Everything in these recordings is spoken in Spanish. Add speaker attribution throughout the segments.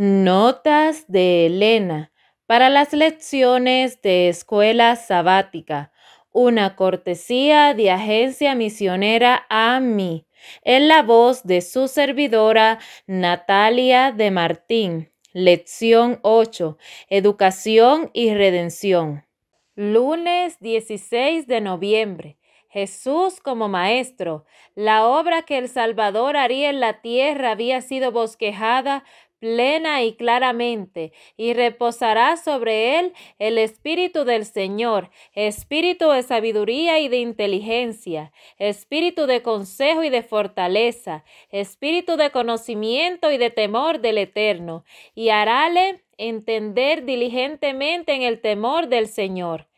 Speaker 1: Notas de Elena para las lecciones de escuela sabática. Una cortesía de Agencia Misionera A mí, En la voz de su servidora Natalia de Martín. Lección 8. Educación y redención. Lunes 16 de noviembre. Jesús como Maestro. La obra que el Salvador haría en la tierra había sido bosquejada plena y claramente, y reposará sobre él el Espíritu del Señor, Espíritu de sabiduría y de inteligencia, Espíritu de consejo y de fortaleza, Espíritu de conocimiento y de temor del Eterno, y harále entender diligentemente en el temor del Señor.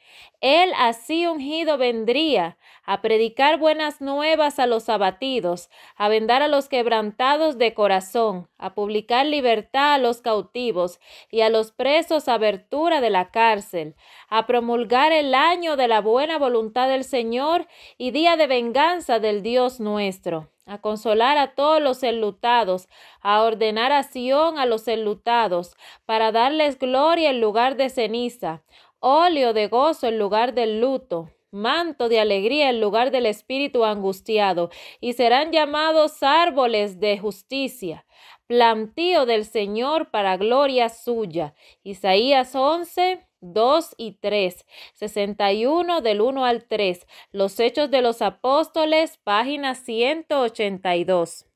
Speaker 1: Él así ungido vendría a predicar buenas nuevas a los abatidos, a vendar a los quebrantados de corazón, a publicar libertad a los cautivos y a los presos abertura de la cárcel, a promulgar el año de la buena voluntad del Señor y día de venganza del Dios nuestro a consolar a todos los enlutados, a ordenar a Sión a los enlutados, para darles gloria en lugar de ceniza, óleo de gozo en lugar del luto, manto de alegría en lugar del espíritu angustiado, y serán llamados árboles de justicia, plantío del Señor para gloria suya. Isaías 11, 2 y 3, 61 del 1 al 3, Los Hechos de los Apóstoles, página 182.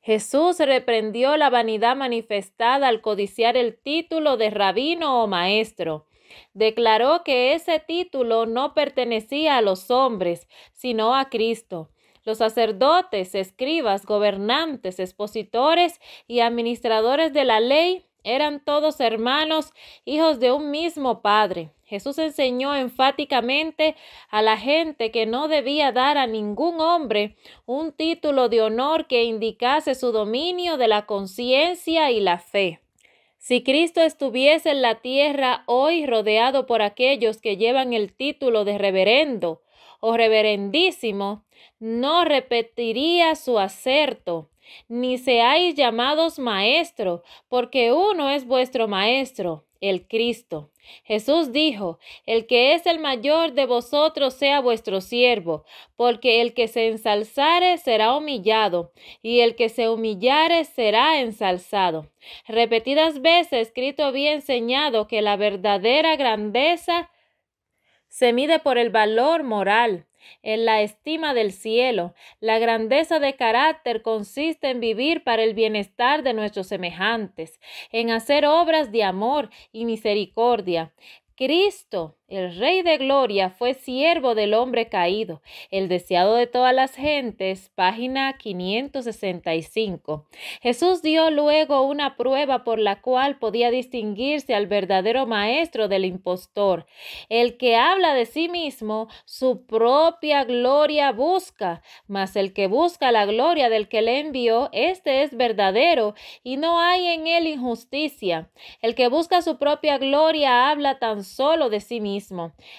Speaker 1: Jesús reprendió la vanidad manifestada al codiciar el título de rabino o maestro declaró que ese título no pertenecía a los hombres, sino a Cristo. Los sacerdotes, escribas, gobernantes, expositores y administradores de la ley eran todos hermanos, hijos de un mismo Padre. Jesús enseñó enfáticamente a la gente que no debía dar a ningún hombre un título de honor que indicase su dominio de la conciencia y la fe. Si Cristo estuviese en la tierra hoy rodeado por aquellos que llevan el título de reverendo, o reverendísimo, no repetiría su acerto, ni seáis llamados maestro, porque uno es vuestro maestro, el Cristo. Jesús dijo, El que es el mayor de vosotros sea vuestro siervo, porque el que se ensalzare será humillado, y el que se humillare será ensalzado. Repetidas veces Cristo había enseñado que la verdadera grandeza se mide por el valor moral, en la estima del cielo. La grandeza de carácter consiste en vivir para el bienestar de nuestros semejantes, en hacer obras de amor y misericordia. Cristo el Rey de Gloria fue siervo del hombre caído, el deseado de todas las gentes, página 565. Jesús dio luego una prueba por la cual podía distinguirse al verdadero maestro del impostor. El que habla de sí mismo, su propia gloria busca, mas el que busca la gloria del que le envió, este es verdadero y no hay en él injusticia. El que busca su propia gloria habla tan solo de sí mismo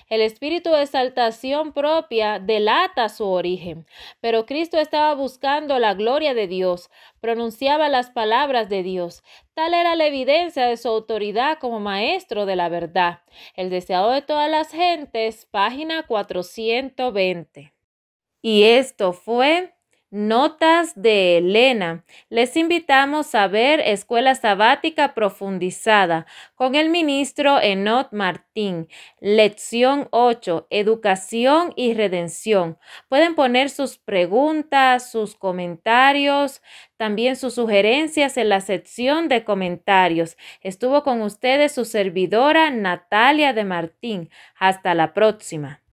Speaker 1: el espíritu de exaltación propia delata su origen, pero Cristo estaba buscando la gloria de Dios, pronunciaba las palabras de Dios. Tal era la evidencia de su autoridad como maestro de la verdad. El deseado de todas las gentes, página 420. Y esto fue Notas de Elena. Les invitamos a ver Escuela Sabática Profundizada con el ministro Enot Martín. Lección 8. Educación y Redención. Pueden poner sus preguntas, sus comentarios, también sus sugerencias en la sección de comentarios. Estuvo con ustedes su servidora Natalia de Martín. Hasta la próxima.